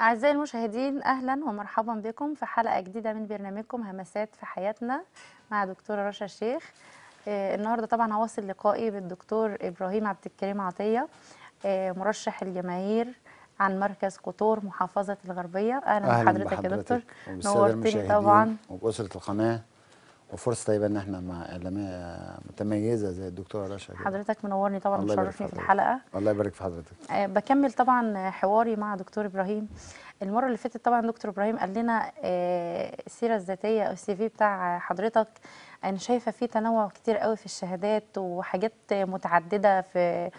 أعزائي المشاهدين أهلا ومرحبا بكم في حلقة جديدة من برنامجكم همسات في حياتنا مع دكتورة رشا الشيخ آه، النهاردة طبعا هواصل لقائي بالدكتور إبراهيم عبد الكريم عطية آه، مرشح الجماهير عن مركز قطور محافظة الغربية أهلا, أهلا بحضرتك, بحضرتك يا دكتور نورتني طبعا وبأسرة القناة وفرصه طيبه ان احنا مع اعلاميه متميزه زي الدكتوره رشا حضرتك منورني طبعا ومشرفني في الحلقه الله يبارك في حضرتك آه، بكمل طبعا حواري مع دكتور ابراهيم المره اللي فاتت طبعا دكتور ابراهيم قال لنا آه، السيره الذاتيه او السي في بتاع حضرتك انا شايفه في تنوع كتير قوي في الشهادات وحاجات متعدده في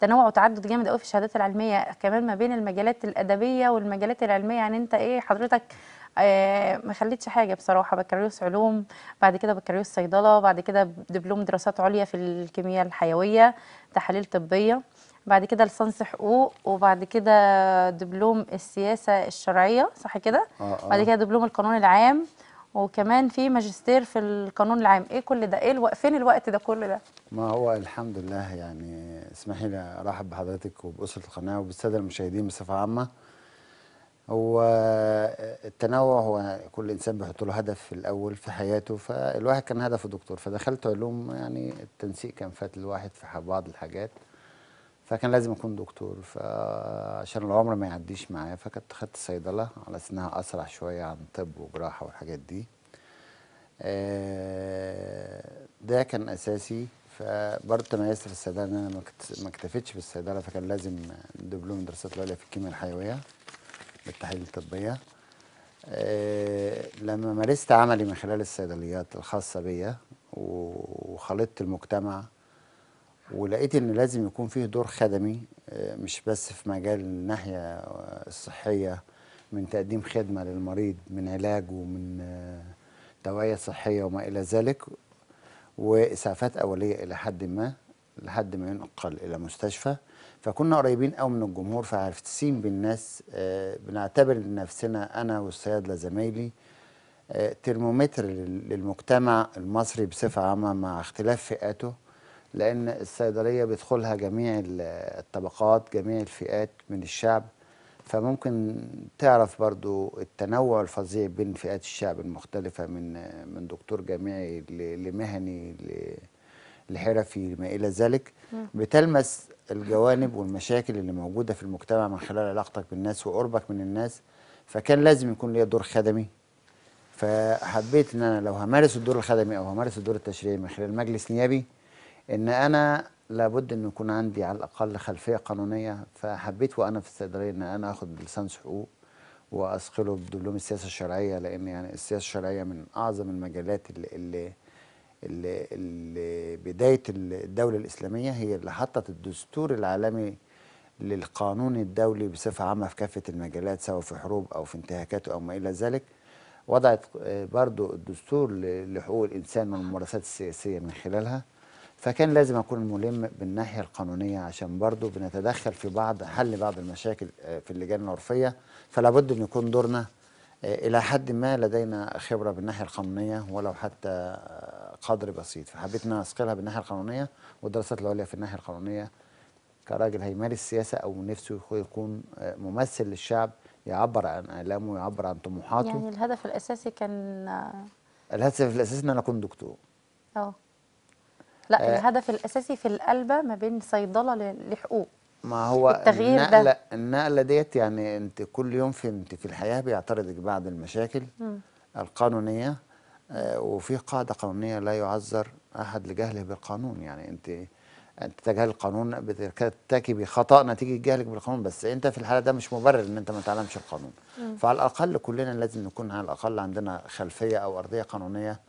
تنوع وتعدد جامد قوي في الشهادات العلميه كمان ما بين المجالات الادبيه والمجالات العلميه يعني انت ايه حضرتك آه ما خليتش حاجه بصراحه بكالوريوس علوم بعد كده بكالوريوس صيدله بعد كده دبلوم دراسات عليا في الكيمياء الحيويه تحاليل طبيه بعد كده لسانس حقوق وبعد كده دبلوم السياسه الشرعيه صح كده آه آه. بعد كده دبلوم القانون العام وكمان في ماجستير في القانون العام ايه كل ده ايه فين الوقت ده كل ده ما هو الحمد لله يعني اسمحي لي ارحب بحضرتك وباسره القناه وبالساده المشاهدين بصفه عامه هو التنوع هو كل انسان بيحط له هدف في الاول في حياته فالواحد كان هدفه دكتور فدخلت علوم يعني التنسيق كان فات الواحد في بعض الحاجات فكان لازم اكون دكتور فعشان العمر ما يعديش معايا فكنت خدت صيدله على انها اسرع شويه عن طب وجراحه والحاجات دي آه، ده كان اساسي فبرضه تميزت في الصيدله ان انا ما اكتفيتش بالصيدله فكان لازم دبلوم دراسات العليا في الكيمياء الحيويه بالتحاليل الطبيه آه، لما مارست عملي من خلال الصيدليات الخاصه بيا وخلطت المجتمع ولقيت ان لازم يكون فيه دور خدمي آه، مش بس في مجال الناحيه آه، الصحيه من تقديم خدمه للمريض من علاج ومن آه، توعيه صحيه وما الى ذلك واسعافات اوليه الى حد ما لحد ما ينقل الى مستشفى فكنا قريبين قوي من الجمهور فعرفتسين بالناس بنعتبر نفسنا انا والصيادله زمايلي ترمومتر للمجتمع المصري بصفه عامه مع اختلاف فئاته لأن الصيدلية بيدخلها جميع الطبقات جميع الفئات من الشعب فممكن تعرف برضو التنوع الفظيع بين فئات الشعب المختلفة من من دكتور جامعي لمهني لحرفي ما إلى ذلك بتلمس الجوانب والمشاكل اللي موجودة في المجتمع من خلال علاقتك بالناس وقربك من الناس فكان لازم يكون ليا دور خدمي فحبيت ان انا لو همارس الدور الخدمي او همارس الدور التشريعي من خلال مجلس نيابي ان انا لابد ان يكون عندي على الاقل خلفيه قانونيه فحبيت وانا في الصيدليه ان انا اخد لسان حقوق واثقله بدبلوم السياسه الشرعيه لان يعني السياسه الشرعيه من اعظم المجالات اللي اللي اللي, اللي بدايه الدوله الاسلاميه هي اللي حطت الدستور العالمي للقانون الدولي بصفه عامه في كافه المجالات سواء في حروب او في انتهاكات او ما الى ذلك وضعت برضو الدستور لحقوق الانسان والممارسات السياسيه من خلالها فكان لازم اكون ملم بالناحيه القانونيه عشان برضو بنتدخل في بعض حل بعض المشاكل آه، في اللجان العرفيه فلا بد ان يكون دورنا آه، الى حد ما لدينا خبره بالناحيه القانونيه ولو حتى آه، قدر بسيط فحبيت ان اثقلها بالناحيه القانونيه والدراسات العليا في الناحيه القانونيه كراجل هيمارس سياسه او نفسه يكون ممثل للشعب يعبر عن آلامه ويعبر عن طموحاته يعني الهدف الاساسي كان الهدف الاساسي ان انا اكون دكتور اه لا آه الهدف الاساسي في القلبه ما بين صيدله لحقوق ما هو التغيير النقلة ده النقلة ديت يعني انت كل يوم في انت في الحياة بيعترضك بعض المشاكل م. القانونية آه وفي قاعدة قانونية لا يعذر أحد لجهله بالقانون يعني انت انت تجهل القانون بترتكبي خطأ نتيجة جهلك بالقانون بس انت في الحالة ده مش مبرر ان انت ما تعلمش القانون م. فعلى الأقل كلنا لازم نكون على الأقل عندنا خلفية أو أرضية قانونية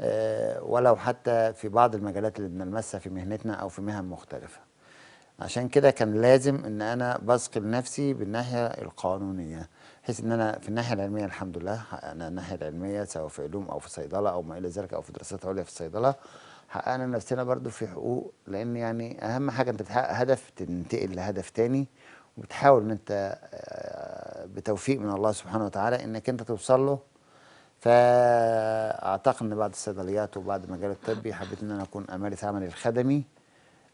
آه، ولو حتى في بعض المجالات اللي بنلمسها في مهنتنا أو في مهن مختلفة عشان كده كان لازم ان انا بثقل نفسي بالناحيه القانونيه بحيث ان انا في الناحيه العلميه الحمد لله حققنا الناحيه العلميه سواء في علوم او في صيدله او ما الى ذلك او في دراسات عليا في الصيدله حققنا نفسنا برضو في حقوق لان يعني اهم حاجه انت بتحقق هدف تنتقل لهدف تاني وبتحاول ان انت آه، بتوفيق من الله سبحانه وتعالى انك انت توصل له فاعتقد ان بعد الصيدليات وبعد المجال الطبي حبيت ان انا اكون امارس عملي الخدمي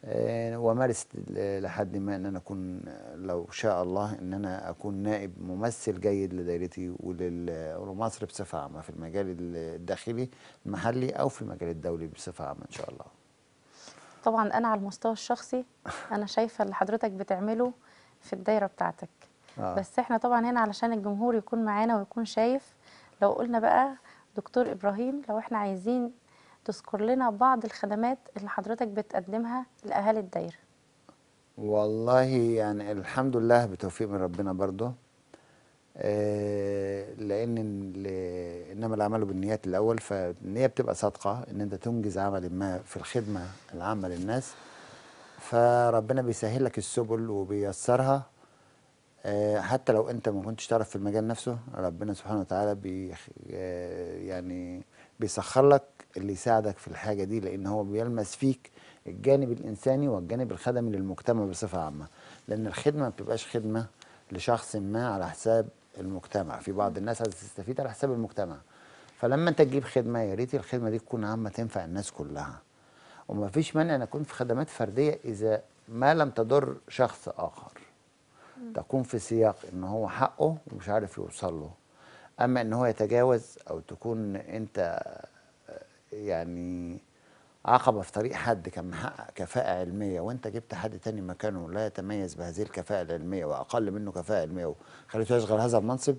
آه، ومارس لحد ما ان انا اكون لو شاء الله ان انا اكون نائب ممثل جيد لدائرتي ولمصر بصفه عامه في المجال الداخلي المحلي او في المجال الدولي بصفه عامه ان شاء الله. طبعا انا على المستوى الشخصي انا شايفه اللي حضرتك بتعمله في الدايره بتاعتك. آه. بس احنا طبعا هنا علشان الجمهور يكون معانا ويكون شايف لو قلنا بقى دكتور ابراهيم لو احنا عايزين تذكر لنا بعض الخدمات اللي حضرتك بتقدمها لاهالي الدايره والله يعني الحمد لله بتوفيق من ربنا برضه آه، لان انما العمل بالنيات الاول فالنيه بتبقى صادقه ان انت تنجز عمل ما في الخدمه العامه للناس فربنا بيسهل لك السبل وبييسرها آه، حتى لو انت ما كنتش تعرف في المجال نفسه ربنا سبحانه وتعالى بي آه، يعني بيسخر لك اللي يساعدك في الحاجه دي لان هو بيلمس فيك الجانب الانساني والجانب الخدمي للمجتمع بصفه عامه لان الخدمه ما بتبقاش خدمه لشخص ما على حساب المجتمع في بعض الناس عايزه تستفيد على حساب المجتمع فلما انت تجيب خدمه يا ريت الخدمه دي تكون عامه تنفع الناس كلها وما فيش مانع ان اكون في خدمات فرديه اذا ما لم تضر شخص اخر تكون في سياق ان هو حقه ومش عارف يوصل له اما ان هو يتجاوز او تكون انت يعني عقبه في طريق حد كان محقق كفاءه علميه وانت جبت حد تاني مكانه لا يتميز بهذه الكفاءه العلميه واقل منه كفاءه علميه وخليته يشغل هذا المنصب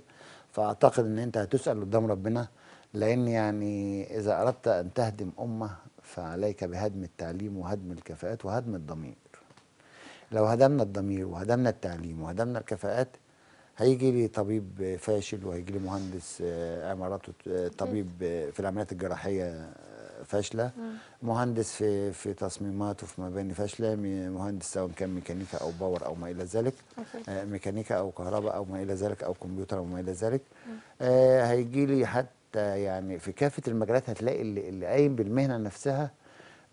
فاعتقد ان انت هتسال قدام ربنا لان يعني اذا اردت ان تهدم امه فعليك بهدم التعليم وهدم الكفاءات وهدم الضمير لو هدمنا الضمير وهدمنا التعليم وهدمنا الكفاءات هيجي لي طبيب فاشل وهيجي لي مهندس آه، عماراته آه، طبيب آه، في العمليات الجراحيه فاشله مهندس في في تصميمات وفي مباني فاشله مهندس سواء كان ميكانيكا او باور او ما الى ذلك ميكانيكا او كهرباء او ما الى ذلك او كمبيوتر او ما الى ذلك هيجي لي حتى يعني في كافه المجالات هتلاقي اللي, اللي قايم بالمهنه نفسها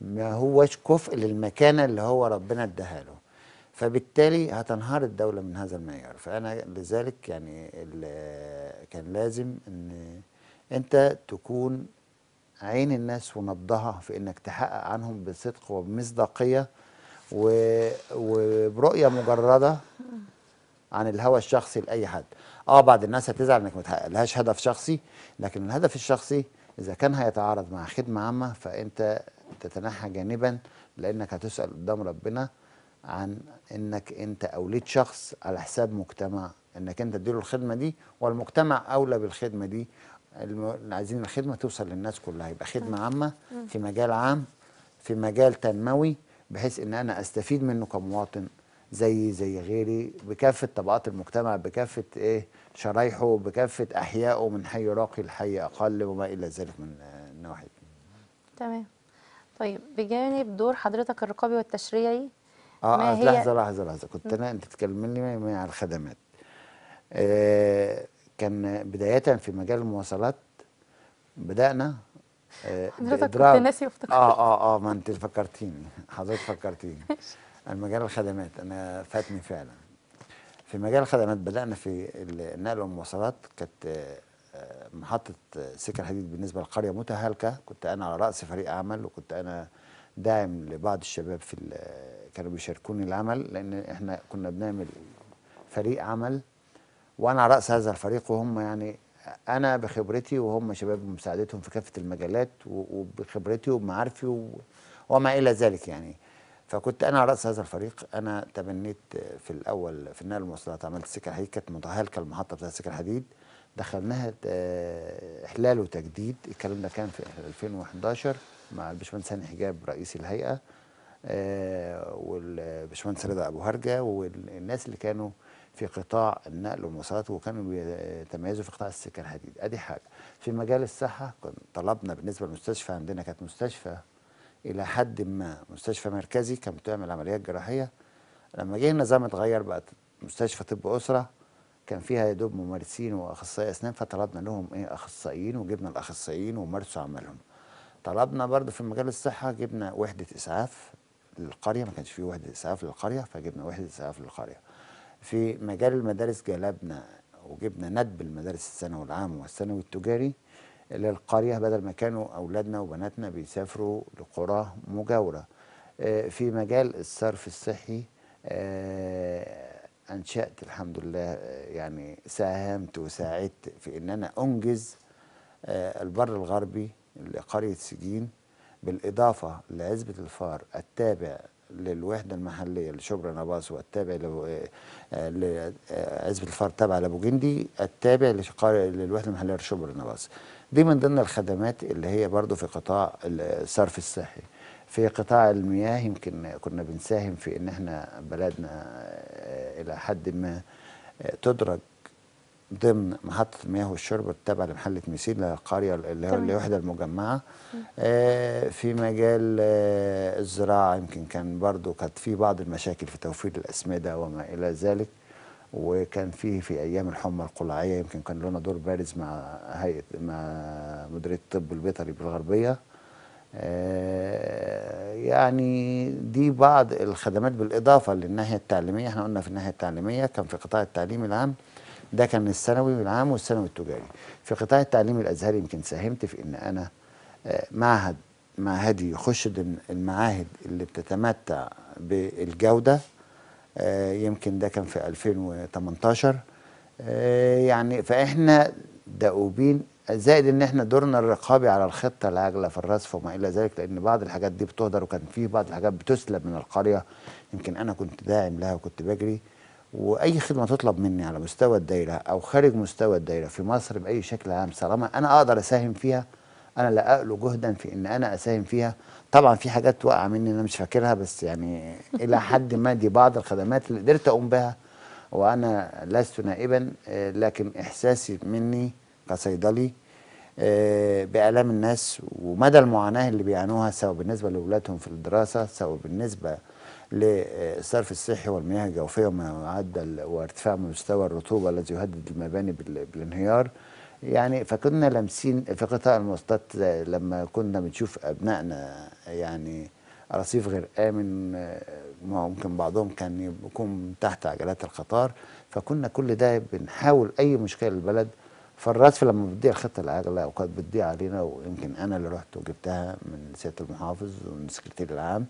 ما هوش كفء للمكانه اللي هو ربنا اداها له فبالتالي هتنهار الدولة من هذا المعيار فأنا لذلك يعني كان لازم أن أنت تكون عين الناس ونبضها في أنك تحقق عنهم بصدق وبمصداقية وبرؤية مجردة عن الهوى الشخصي لأي حد آه بعض الناس هتزعل أنك متحققلهاش هدف شخصي لكن الهدف الشخصي إذا كان هيتعارض مع خدمة عامة فأنت تتنحى جانبا لأنك هتسأل قدام ربنا عن انك انت اوليت شخص على حساب مجتمع انك انت تديله الخدمه دي والمجتمع اولى بالخدمه دي اللي عايزين الخدمه توصل للناس كلها يبقى خدمه عامه في مجال عام في مجال تنموي بحيث ان انا استفيد منه كمواطن زي زي غيري بكافه طبقات المجتمع بكافه ايه شرايحه بكافه احيائه من حي راقي لحي اقل وما الى ذلك من النواحي تمام طيب بجانب دور حضرتك الرقابي والتشريعي اه اه لحظه لحظه لحظه كنت انا انت تكلمني على الخدمات آه كان بدايه في مجال المواصلات بدانا آه حضرتك كنت ناسي وافتكرت اه اه اه ما انت فكرتيني حضرتك فكرتيني المجال الخدمات انا فاتني فعلا في مجال الخدمات بدانا في النقل والمواصلات كانت آه، محطه آه، سكر حديد بالنسبه للقريه متهالكه كنت انا على راس فريق عمل وكنت انا داعم لبعض الشباب في كانوا بيشاركوني العمل لان احنا كنا بنعمل فريق عمل وانا على راس هذا الفريق وهم يعني انا بخبرتي وهم شباب بمساعدتهم في كافه المجالات وبخبرتي وبمعارفي وما الى ذلك يعني فكنت انا على راس هذا الفريق انا تبنيت في الاول في النقل المواصلات عملت السكه الحديد كانت متهالكه المحطه بتاعت السكه الحديد دخلناها آه، احلال وتجديد الكلام ده كان في 2011 مع الباشمهندس هاني حجاب رئيس الهيئه آه، والباشمهندس رضا ابو هرجه والناس اللي كانوا في قطاع النقل والمواصلات وكانوا بيتميزوا في قطاع السكه الحديد ادي حاجه في مجال الصحه طلبنا بالنسبه للمستشفى عندنا كانت مستشفى الى حد ما مستشفى مركزي كان بتعمل عمليات جراحيه لما جه النظام اتغير بقت مستشفى طب اسره كان فيها يا دوب ممارسين واخصائي اسنان فطلبنا لهم ايه اخصائيين وجبنا الاخصائيين ومارسوا عملهم طلبنا برضه في مجال الصحه جبنا وحده اسعاف للقريه ما كانش في وحده اسعاف للقريه فجبنا وحده اسعاف للقريه في مجال المدارس جلبنا وجبنا ندب المدارس الثانوي العام والثانوي التجاري للقريه بدل ما كانوا اولادنا وبناتنا بيسافروا لقرى مجاوره آه، في مجال الصرف الصحي آه، انشات الحمد لله آه، يعني ساهمت وساعدت في ان انا انجز البر الغربي لقرية سجين بالإضافة لعزبة الفار التابع للوحدة المحلية لشبرا نباس والتابع لعزبة آه، آه، الفار تابعة لأبو جندي التابع للوحدة المحلية لشبرا نباس دي من ضمن الخدمات اللي هي برضو في قطاع الصرف الصحي في قطاع المياه يمكن كنا بنساهم في ان احنا بلدنا آه، الى حد ما تدرج ضمن محطة المياه والشرب التابعة لمحلة ميسيل القرية اللي هو الوحدة المجمعة آه، في مجال آه، الزراعة يمكن كان برضو كانت في بعض المشاكل في توفير الأسمدة وما إلى ذلك وكان فيه في أيام الحمى القلاعية يمكن كان لنا دور بارز مع هيئة مع مديرية الطب البيطري بالغربية آه، يعني دي بعض الخدمات بالإضافة للناحية التعليمية احنا قلنا في الناحية التعليمية كان في قطاع التعليم العام ده كان الثانوي العام والثانوي التجاري في قطاع التعليم الازهري يمكن ساهمت في ان انا آه، معهد معهدي يخش ضمن المعاهد اللي بتتمتع بالجوده آه، يمكن ده كان في 2018 آه، يعني فاحنا دؤوبين زائد ان احنا دورنا الرقابي على الخطه العاجله في الرصف وما الى ذلك لان بعض الحاجات دي بتهدر وكان في بعض الحاجات بتسلب من القريه يمكن انا كنت داعم لها وكنت بجري واي خدمه تطلب مني على مستوى الدايره او خارج مستوى الدايره في مصر باي شكل عام طالما انا اقدر اساهم فيها انا لا اقلو جهدا في ان انا اساهم فيها طبعا في حاجات واقعه مني انا مش فاكرها بس يعني الى حد ما دي بعض الخدمات اللي قدرت اقوم بها وانا لست نائبا لكن احساسي مني كصيدلي آه، بالام الناس ومدى المعاناه اللي بيعانوها سواء بالنسبه لاولادهم في الدراسه سواء بالنسبه للصرف الصحي والمياه الجوفية ومعدل وارتفاع مستوى الرطوبة الذي يهدد المباني بالانهيار يعني فكنا لامسين في قطاع المواصلات لما كنا بنشوف أبنائنا يعني رصيف غير آمن ممكن بعضهم كان يكون تحت عجلات القطار فكنا كل ده بنحاول أي مشكلة للبلد فالرصف لما بتضيع الخطة العاجلة اوقات بتضيع علينا ويمكن أنا اللي رحت وجبتها من سيادة المحافظ ومن السكرتير العام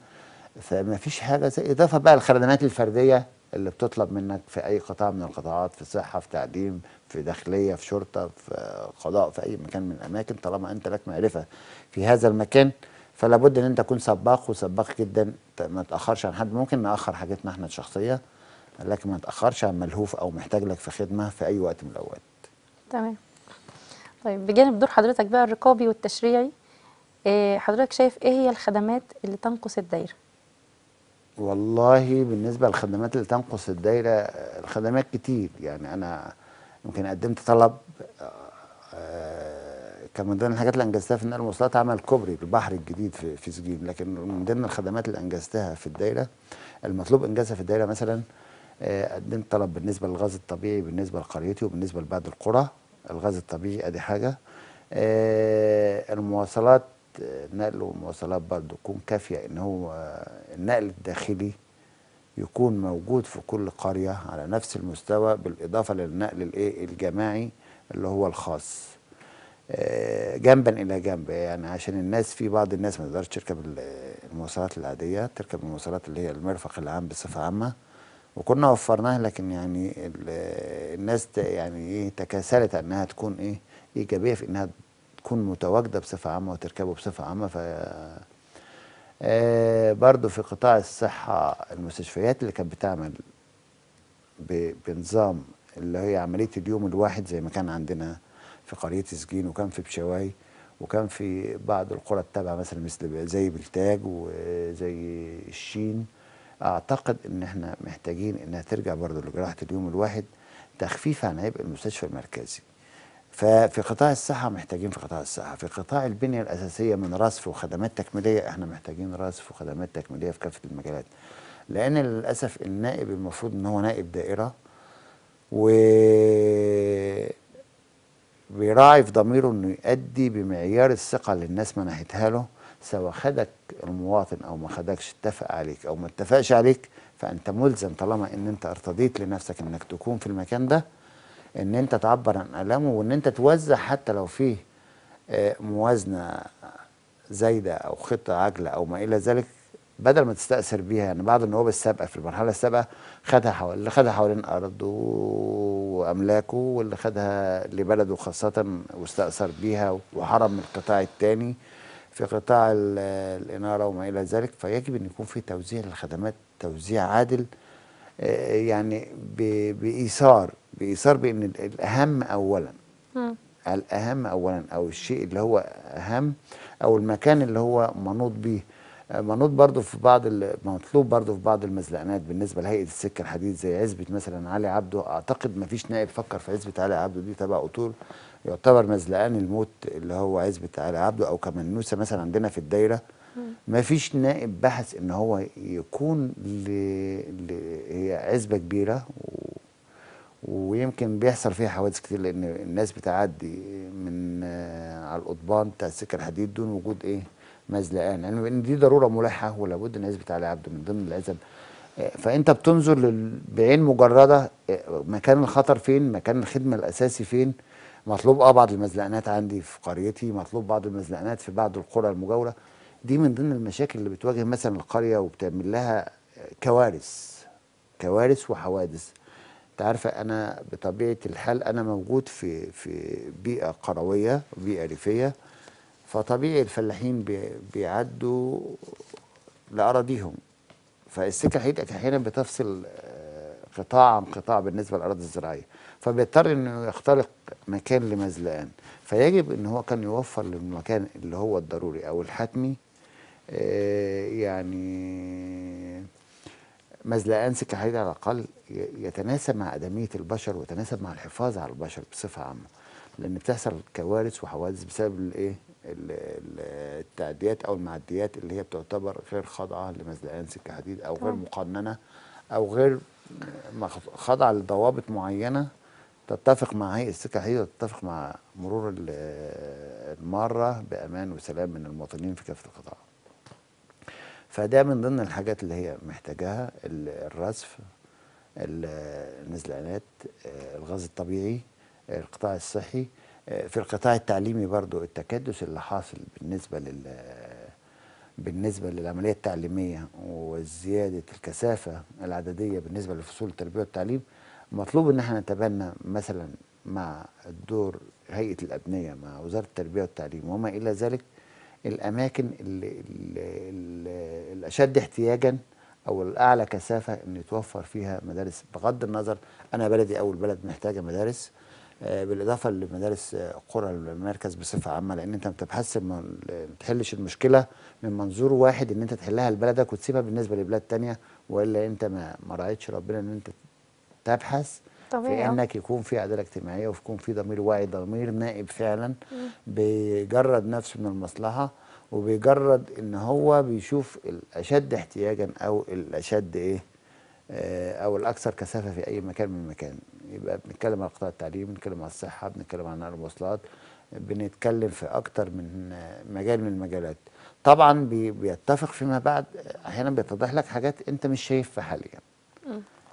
فما فيش حاجه زي اضافه بقى الخدمات الفرديه اللي بتطلب منك في اي قطاع من القطاعات في صحه في تعليم في داخليه في شرطه في قضاء في اي مكان من الاماكن طالما انت لك معرفه في هذا المكان فلا بد ان انت تكون سباق وسباق جدا ما تاخرش عن حد ممكن ناخر حاجتنا احنا الشخصيه لكن ما تاخرش عن ملهوف او محتاج لك في خدمه في اي وقت من الاوقات تمام طيب بجانب دور حضرتك بقى الرقابي والتشريعي آه، حضرتك شايف ايه هي الخدمات اللي تنقص الدايره والله بالنسبه للخدمات اللي تنقص الدايره الخدمات كتير يعني انا يمكن قدمت طلب آه، كان من ضمن الحاجات اللي انجزتها في نقل المواصلات عمل كوبري البحر الجديد في في سجين لكن من ضمن الخدمات اللي انجزتها في الدايره المطلوب انجازها في الدايره مثلا آه، قدمت طلب بالنسبه للغاز الطبيعي بالنسبه لقريتي وبالنسبه لبعض القرى الغاز الطبيعي ادي حاجه آه، المواصلات نقل ومواصلات برضه تكون كافية إن هو النقل الداخلي يكون موجود في كل قرية على نفس المستوى بالإضافة للنقل الإيه الجماعي اللي هو الخاص آه، جنبا إلى جنب يعني عشان الناس في بعض الناس ما تقدرش تركب المواصلات العادية تركب المواصلات اللي هي المرفق العام بصفة عامة وكنا وفرناها لكن يعني الناس يعني ايه تكاسلت انها تكون ايه ايجابيه في انها تكون متواجده بصفه عامه وتركبه بصفه عامه ف آه، برضه في قطاع الصحه المستشفيات اللي كانت بتعمل بنظام اللي هي عمليه اليوم الواحد زي ما كان عندنا في قريه سجين وكان في بشواي وكان في بعض القرى التابعه مثلا مثل زي بلتاج وزي الشين اعتقد ان احنا محتاجين انها ترجع برضه لجراحه اليوم الواحد تخفيف عن عبء المستشفى المركزي ففي قطاع الصحة محتاجين في قطاع الصحة في قطاع البنية الأساسية من رصف وخدمات تكميلية احنا محتاجين رصف وخدمات تكميلية في كافة المجالات لأن للأسف النائب المفروض إن هو نائب دائرة و بيراعي في ضميره انه يؤدي بمعيار الثقه اللي الناس منحتها له سواء خدك المواطن او ما خدكش اتفق عليك او ما اتفقش عليك فانت ملزم طالما ان انت ارتضيت لنفسك انك تكون في المكان ده ان انت تعبر عن المه وان انت توزع حتى لو فيه آه، موازنه زايده او خطه عاجله او ما الى ذلك بدل ما تستاثر بيها يعني بعض النواب السابقه في المرحله السابقه خدها حوالي اللي خدها حوالين ارضه واملاكه واللي خدها لبلده خاصه واستاثر بيها وحرم القطاع الثاني في قطاع الاناره وما الى ذلك فيجب ان يكون في توزيع للخدمات توزيع عادل آه، يعني بايثار بإيثار بأن الأهم أولا مم. الأهم أولا أو الشيء اللي هو أهم أو المكان اللي هو منوط بيه منوط برضه في بعض مطلوب برضه في بعض المزلقنات بالنسبه لهيئه السكه الحديد زي عزبه مثلا علي عبده اعتقد ما فيش نائب فكر في عزبه علي عبده دي تبع اطول يعتبر مزلقان الموت اللي هو عزبه علي عبده او كمنوسه مثلا عندنا في الدايره ما فيش نائب بحث ان هو يكون ل... ل... هي عزبه كبيره ويمكن بيحصل فيها حوادث كتير لان الناس بتعدي من آه، على القضبان بتاع السكه الحديد دون وجود ايه مزلقان لان يعني دي ضروره ملحه ولابد الناس بتاع عبده من ضمن العزب آه، فانت بتنظر بعين مجرده آه، مكان الخطر فين مكان الخدمه الاساسي فين مطلوب اه بعض المزلقانات عندي في قريتي مطلوب بعض المزلقانات في بعض القرى المجاوره دي من ضمن المشاكل اللي بتواجه مثلا القريه وبتعمل لها كوارث كوارث وحوادث انت عارفه انا بطبيعه الحال انا موجود في في بيئه قرويه بيئه ريفيه فطبيعي الفلاحين بيعدوا لاراضيهم فالسكه حقيقه احيانا بتفصل آه، قطاع عن قطاع بالنسبه للاراضي الزراعيه فبيضطر انه يختلق مكان لمزلقان فيجب ان هو كان يوفر للمكان اللي هو الضروري او الحتمي آه، يعني سكة حديد على الاقل يتناسب مع ادميه البشر ويتناسب مع الحفاظ على البشر بصفه عامه لان بتحصل كوارث وحوادث بسبب الايه التعديات او المعديات اللي هي بتعتبر غير خاضعه لمزلقان سكه حديد او غير مقننه او غير خاضعه لضوابط معينه تتفق مع هيئه السكه الحديد وتتفق مع مرور الماره بامان وسلام من المواطنين في كافه القطاعات فده من ضمن الحاجات اللي هي محتاجاها الرصف النزلانات آه، الغاز الطبيعي القطاع الصحي آه، في القطاع التعليمي برضو التكدس اللي حاصل بالنسبة لل بالنسبة للعملية التعليمية وزيادة الكثافة العددية بالنسبة لفصول التربية والتعليم مطلوب ان احنا نتبنى مثلا مع الدور هيئة الأبنية مع وزارة التربية والتعليم وما إلى ذلك الاماكن اللي, اللي الاشد احتياجا او الاعلى كثافه ان يتوفر فيها مدارس بغض النظر انا بلدي اول بلد محتاجه مدارس آه، بالاضافه لمدارس قرى المركز بصفه عامه لان انت ما بتبحثش ما بتحلش المشكله من منظور واحد ان انت تحلها لبلدك وتسيبها بالنسبه لبلاد تانية والا انت ما راعيتش ربنا ان انت تبحث طبيعي في انك يكون في عداله اجتماعيه ويكون في ضمير واعي ضمير نائب فعلا بيجرد نفسه من المصلحه وبيجرد ان هو بيشوف الاشد احتياجا او الاشد ايه آه، او الاكثر كثافه في اي مكان من المكان يبقى بنتكلم على قطاع التعليم بنتكلم على الصحه بنتكلم عن المواصلات بنتكلم في اكتر من مجال من المجالات طبعا بيتفق فيما بعد احيانا بيتضح لك حاجات انت مش شايفها حاليا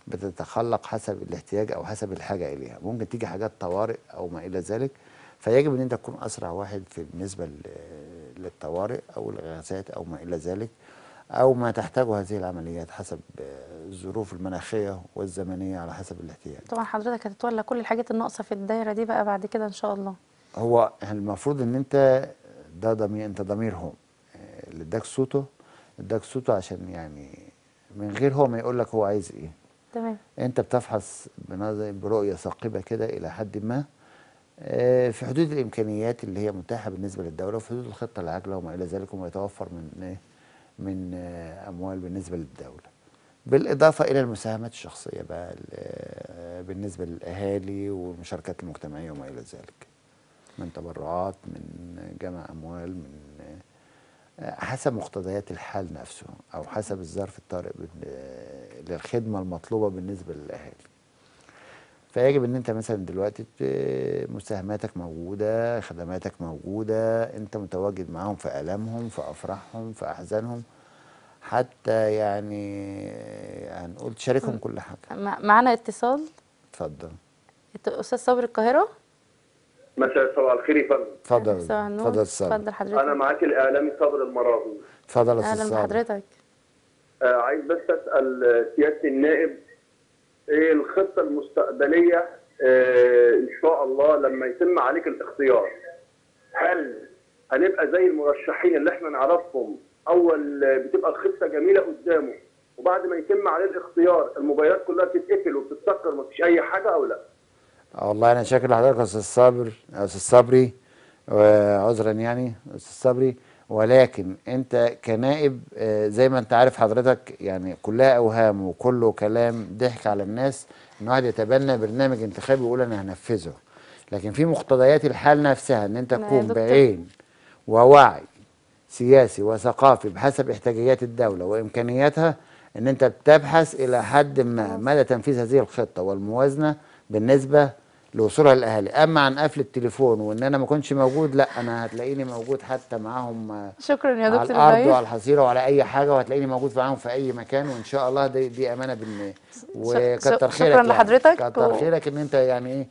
بتتخلق حسب الاحتياج او حسب الحاجه اليها ممكن تيجي حاجات طوارئ او ما الى ذلك فيجب ان انت تكون اسرع واحد في بالنسبه للطوارئ او الغازات او ما الى ذلك او ما تحتاجه هذه العمليات حسب الظروف المناخيه والزمنيه على حسب الاحتياج طبعا حضرتك هتتولى كل الحاجات الناقصه في الدايره دي بقى بعد كده ان شاء الله هو المفروض ان انت ده ضمير انت ضميرهم اللي اداك صوته اداك صوته عشان يعني من غير هو ما يقول لك هو عايز ايه تمام انت بتفحص بنظر برؤيه ثاقبه كده الى حد ما آه، في حدود الامكانيات اللي هي متاحه بالنسبه للدوله وفي حدود الخطه العاجله وما الى ذلك وما يتوفر من من آه، اموال بالنسبه للدوله. بالاضافه الى المساهمات الشخصيه بقى آه، بالنسبه للاهالي والمشاركات المجتمعيه وما الى ذلك. من تبرعات من جمع اموال من حسب مقتضيات الحال نفسه او حسب الظرف الطارئ للخدمه المطلوبه بالنسبه للاهالي فيجب ان انت مثلا دلوقتي مساهماتك موجوده خدماتك موجوده انت متواجد معاهم في الامهم في افراحهم في احزانهم حتى يعني هنقول تشاركهم كل حاجه معنا اتصال اتفضل استاذ صبري القاهره مساء صباح الخير يا فندم اتفضل اتفضل اتفضل حضرتك انا معاك الاعلامي صابر المراغي اتفضل يا استاذ اهلا بحضرتك آه عايز بس اسال سياده النائب ايه الخطه المستقبليه آه ان شاء الله لما يتم عليك الاختيار هل هنبقى زي المرشحين اللي احنا نعرفهم اول بتبقى الخطه جميله قدامه وبعد ما يتم عليه الاختيار الموبايلات كلها بتتقفل وبتتسكر ومفيش اي حاجه او لا؟ والله انا شاكر لحضرتك يا استاذ صابر استاذ صبري عذرا يعني استاذ صبري ولكن انت كنائب آه، زي ما انت عارف حضرتك يعني كلها اوهام وكله كلام ضحك على الناس ان واحد يتبنى برنامج انتخابي ويقول انا هنفذه لكن في مقتضيات الحال نفسها ان انت تكون بعين ووعي سياسي وثقافي بحسب احتياجات الدوله وامكانياتها ان انت بتبحث الى حد ما مدى تنفيذ هذه الخطه والموازنه بالنسبه لوصولها للاهالي اما عن قفل التليفون وان انا ما كنتش موجود لا انا هتلاقيني موجود حتى معاهم شكرا يا دكتور على الارض وعلى الحصيره وعلى اي حاجه وهتلاقيني موجود معاهم في اي مكان وان شاء الله دي, دي امانه بإن وكتر خيرك شكرا يعني. لحضرتك كتر خيرك ان انت يعني ايه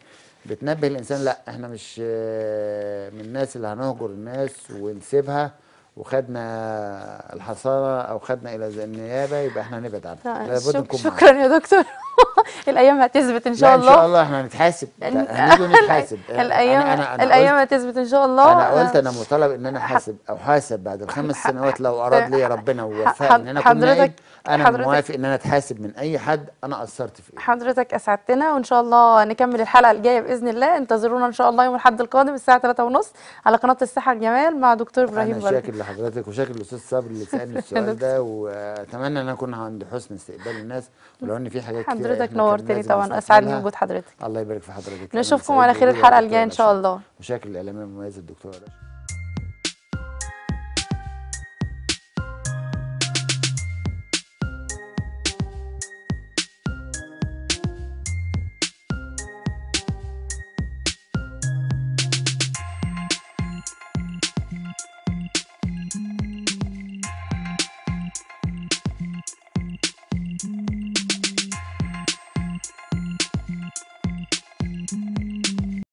بتنبه الانسان لا احنا مش آه، من الناس اللي هنهجر الناس ونسيبها وخدنا الحصانه او خدنا الى النيابه يبقى احنا نبعد عنها طيب، شك شكرا معنا. يا دكتور الايام هتثبت ان شاء الله ان شاء الله احنا هنتحاسب نتحاسب الايام أنا أنا أنا الايام هتثبت ان شاء الله انا قلت انا مطالب ان انا احاسب او حاسب بعد الخمس سنوات لو اراد لي ربنا ووفقني ان انا اكون نائب انا موافق ان انا اتحاسب من اي حد انا قصرت فيه حضرتك اسعدتنا وان شاء الله نكمل الحلقه الجايه باذن الله انتظرونا ان شاء الله يوم الاحد القادم الساعه 3:30 على قناه الصحه الجمال مع دكتور ابراهيم انا شاكر لحضرتك وشاكر للاستاذ صبري اللي سالني السؤال ده واتمنى ان انا اكون عند حسن استقبال الناس ولو ان في حاجات كتير حضرتك نورتني طبعا اسعدني وجود حضرتك الله يبارك في حضرتك نشوفكم على خير الحلقه الجايه ان شاء الله وشاكر الاعلاميه المميز الدكتور